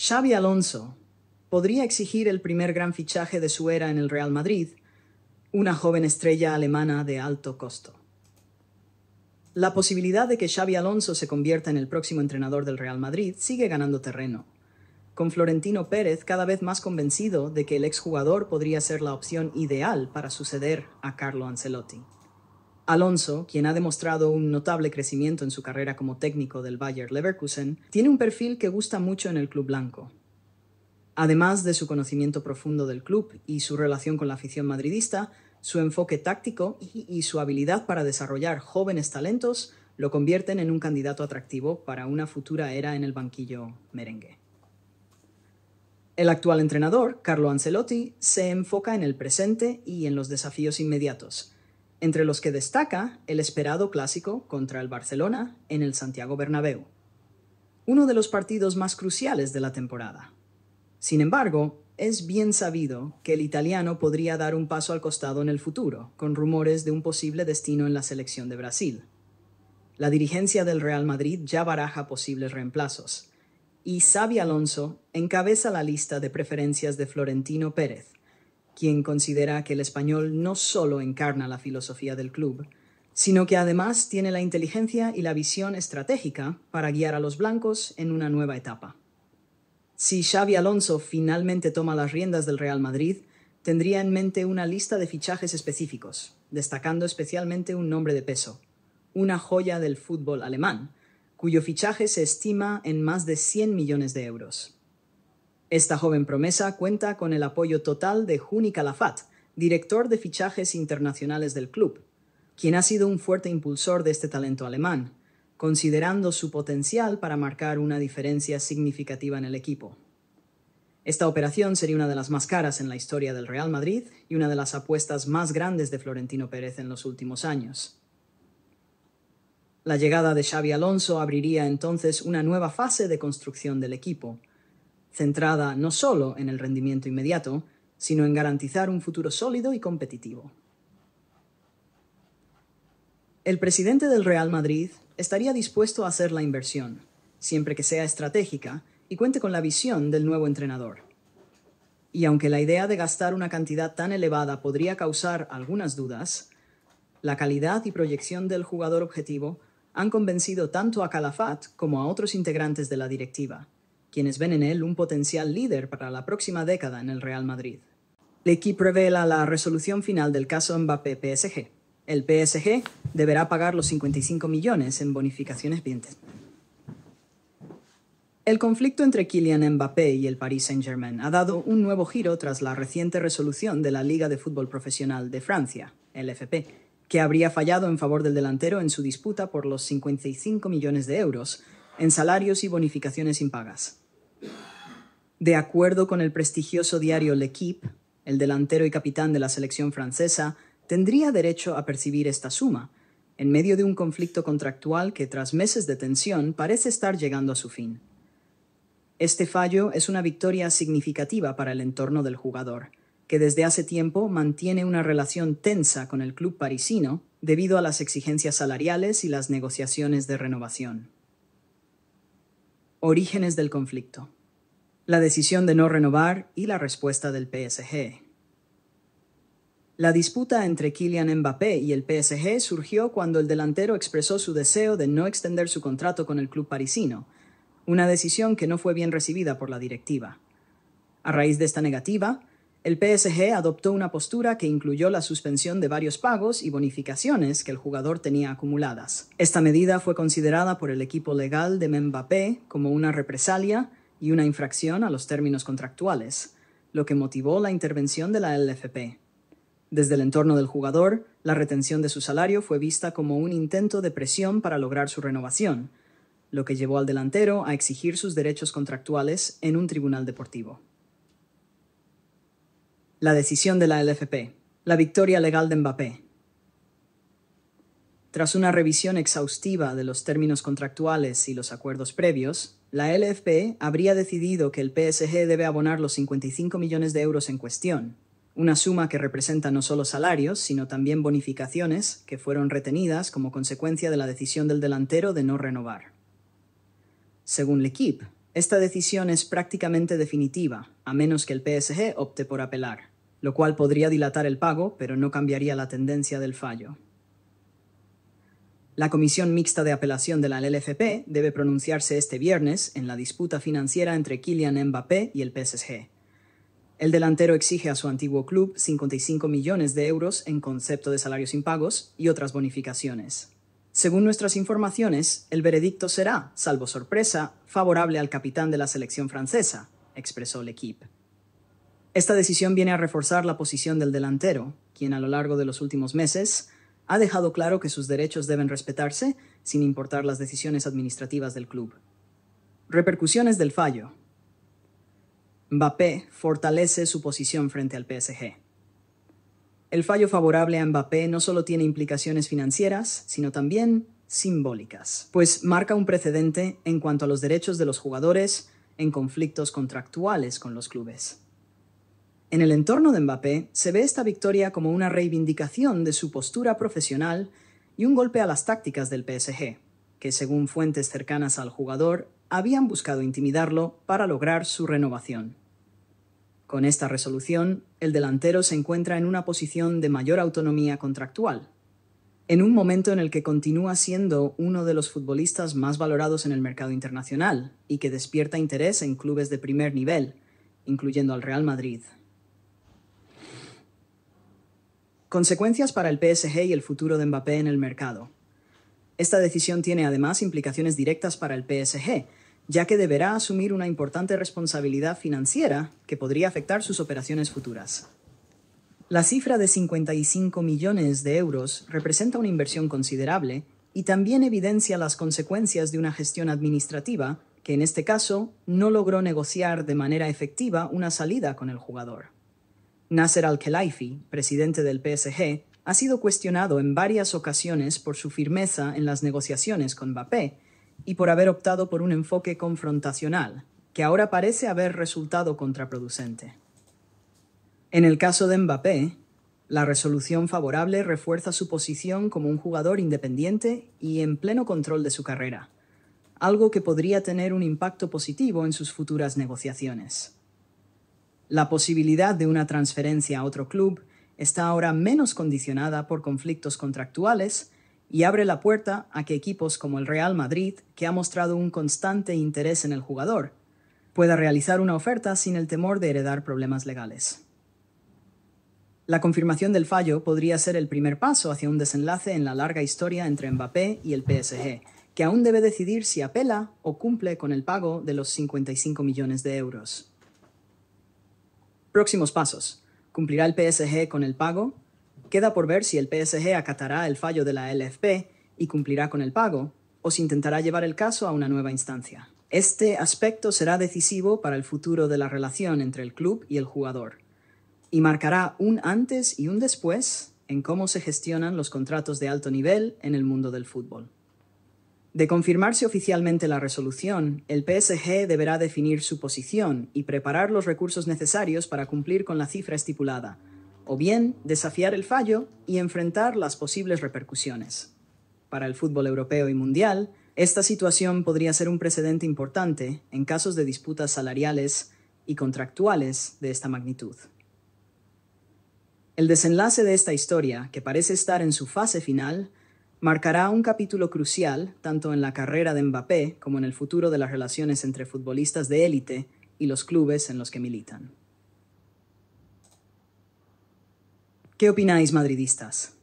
Xavi Alonso podría exigir el primer gran fichaje de su era en el Real Madrid, una joven estrella alemana de alto costo. La posibilidad de que Xavi Alonso se convierta en el próximo entrenador del Real Madrid sigue ganando terreno, con Florentino Pérez cada vez más convencido de que el exjugador podría ser la opción ideal para suceder a Carlo Ancelotti. Alonso, quien ha demostrado un notable crecimiento en su carrera como técnico del Bayer Leverkusen, tiene un perfil que gusta mucho en el club blanco. Además de su conocimiento profundo del club y su relación con la afición madridista, su enfoque táctico y, su habilidad para desarrollar jóvenes talentos lo convierten en un candidato atractivo para una futura era en el banquillo merengue. El actual entrenador, Carlo Ancelotti, se enfoca en el presente y en los desafíos inmediatos, entre los que destaca el esperado clásico contra el Barcelona en el Santiago Bernabéu, uno de los partidos más cruciales de la temporada. Sin embargo, es bien sabido que el italiano podría dar un paso al costado en el futuro, con rumores de un posible destino en la selección de Brasil. La dirigencia del Real Madrid ya baraja posibles reemplazos, y Xavi Alonso encabeza la lista de preferencias de Florentino Pérez, quien considera que el español no solo encarna la filosofía del club, sino que además tiene la inteligencia y la visión estratégica para guiar a los blancos en una nueva etapa. Si Xavi Alonso finalmente toma las riendas del Real Madrid, tendría en mente una lista de fichajes específicos, destacando especialmente un nombre de peso, una joya del fútbol alemán, cuyo fichaje se estima en más de 100 millones de euros. Esta joven promesa cuenta con el apoyo total de Juni Calafat, director de fichajes internacionales del club, quien ha sido un fuerte impulsor de este talento alemán, considerando su potencial para marcar una diferencia significativa en el equipo. Esta operación sería una de las más caras en la historia del Real Madrid y una de las apuestas más grandes de Florentino Pérez en los últimos años. La llegada de Xavi Alonso abriría entonces una nueva fase de construcción del equipo, centrada no solo en el rendimiento inmediato, sino en garantizar un futuro sólido y competitivo. El presidente del Real Madrid estaría dispuesto a hacer la inversión, siempre que sea estratégica y cuente con la visión del nuevo entrenador. Y aunque la idea de gastar una cantidad tan elevada podría causar algunas dudas, la calidad y proyección del jugador objetivo han convencido tanto a Calafat como a otros integrantes de la directiva quienes ven en él un potencial líder para la próxima década en el Real Madrid. L'Equipe revela la resolución final del caso Mbappé-PSG. El PSG deberá pagar los 55 millones en bonificaciones pendientes. El conflicto entre Kylian Mbappé y el Paris Saint-Germain ha dado un nuevo giro tras la reciente resolución de la Liga de Fútbol Profesional de Francia, LFP, que habría fallado en favor del delantero en su disputa por los 55 millones de euros, en salarios y bonificaciones impagas. De acuerdo con el prestigioso diario L'Equipe, el delantero y capitán de la selección francesa tendría derecho a percibir esta suma, en medio de un conflicto contractual que tras meses de tensión parece estar llegando a su fin. Este fallo es una victoria significativa para el entorno del jugador, que desde hace tiempo mantiene una relación tensa con el club parisino debido a las exigencias salariales y las negociaciones de renovación. Orígenes del conflicto. La decisión de no renovar y la respuesta del PSG. La disputa entre Kylian Mbappé y el PSG surgió cuando el delantero expresó su deseo de no extender su contrato con el club parisino, una decisión que no fue bien recibida por la directiva. A raíz de esta negativa, el PSG adoptó una postura que incluyó la suspensión de varios pagos y bonificaciones que el jugador tenía acumuladas. Esta medida fue considerada por el equipo legal de Mbappé como una represalia y una infracción a los términos contractuales, lo que motivó la intervención de la LFP. Desde el entorno del jugador, la retención de su salario fue vista como un intento de presión para lograr su renovación, lo que llevó al delantero a exigir sus derechos contractuales en un tribunal deportivo. La decisión de la LFP. La victoria legal de Mbappé. Tras una revisión exhaustiva de los términos contractuales y los acuerdos previos, la LFP habría decidido que el PSG debe abonar los 55 millones de euros en cuestión, una suma que representa no solo salarios, sino también bonificaciones que fueron retenidas como consecuencia de la decisión del delantero de no renovar. Según L'Equipe, esta decisión es prácticamente definitiva, a menos que el PSG opte por apelar, lo cual podría dilatar el pago, pero no cambiaría la tendencia del fallo. La Comisión Mixta de Apelación de la LFP debe pronunciarse este viernes en la disputa financiera entre Kylian Mbappé y el PSG. El delantero exige a su antiguo club 55 millones de euros en concepto de salarios impagos y otras bonificaciones. Según nuestras informaciones, el veredicto será, salvo sorpresa, favorable al capitán de la selección francesa, expresó L'Equipe. Esta decisión viene a reforzar la posición del delantero, quien a lo largo de los últimos meses ha dejado claro que sus derechos deben respetarse sin importar las decisiones administrativas del club. Repercusiones del fallo. Mbappé fortalece su posición frente al PSG. El fallo favorable a Mbappé no solo tiene implicaciones financieras, sino también simbólicas, pues marca un precedente en cuanto a los derechos de los jugadores en conflictos contractuales con los clubes. En el entorno de Mbappé se ve esta victoria como una reivindicación de su postura profesional y un golpe a las tácticas del PSG, que según fuentes cercanas al jugador habían buscado intimidarlo para lograr su renovación. Con esta resolución, el delantero se encuentra en una posición de mayor autonomía contractual, en un momento en el que continúa siendo uno de los futbolistas más valorados en el mercado internacional y que despierta interés en clubes de primer nivel, incluyendo al Real Madrid. Consecuencias para el PSG y el futuro de Mbappé en el mercado. Esta decisión tiene además implicaciones directas para el PSG, ya que deberá asumir una importante responsabilidad financiera que podría afectar sus operaciones futuras. La cifra de 55 millones de euros representa una inversión considerable y también evidencia las consecuencias de una gestión administrativa que en este caso no logró negociar de manera efectiva una salida con el jugador. Nasser Al-Khelaifi, presidente del PSG, ha sido cuestionado en varias ocasiones por su firmeza en las negociaciones con Mbappé y por haber optado por un enfoque confrontacional, que ahora parece haber resultado contraproducente. En el caso de Mbappé, la resolución favorable refuerza su posición como un jugador independiente y en pleno control de su carrera, algo que podría tener un impacto positivo en sus futuras negociaciones. La posibilidad de una transferencia a otro club está ahora menos condicionada por conflictos contractuales y abre la puerta a que equipos como el Real Madrid, que ha mostrado un constante interés en el jugador, pueda realizar una oferta sin el temor de heredar problemas legales. La confirmación del fallo podría ser el primer paso hacia un desenlace en la larga historia entre Mbappé y el PSG, que aún debe decidir si apela o cumple con el pago de los 55 millones de euros. Próximos pasos. ¿Cumplirá el PSG con el pago? Queda por ver si el PSG acatará el fallo de la LFP y cumplirá con el pago, o si intentará llevar el caso a una nueva instancia. Este aspecto será decisivo para el futuro de la relación entre el club y el jugador, y marcará un antes y un después en cómo se gestionan los contratos de alto nivel en el mundo del fútbol. De confirmarse oficialmente la resolución, el PSG deberá definir su posición y preparar los recursos necesarios para cumplir con la cifra estipulada, o bien desafiar el fallo y enfrentar las posibles repercusiones. Para el fútbol europeo y mundial, esta situación podría ser un precedente importante en casos de disputas salariales y contractuales de esta magnitud. El desenlace de esta historia, que parece estar en su fase final, marcará un capítulo crucial tanto en la carrera de Mbappé como en el futuro de las relaciones entre futbolistas de élite y los clubes en los que militan. ¿Qué opináis, madridistas?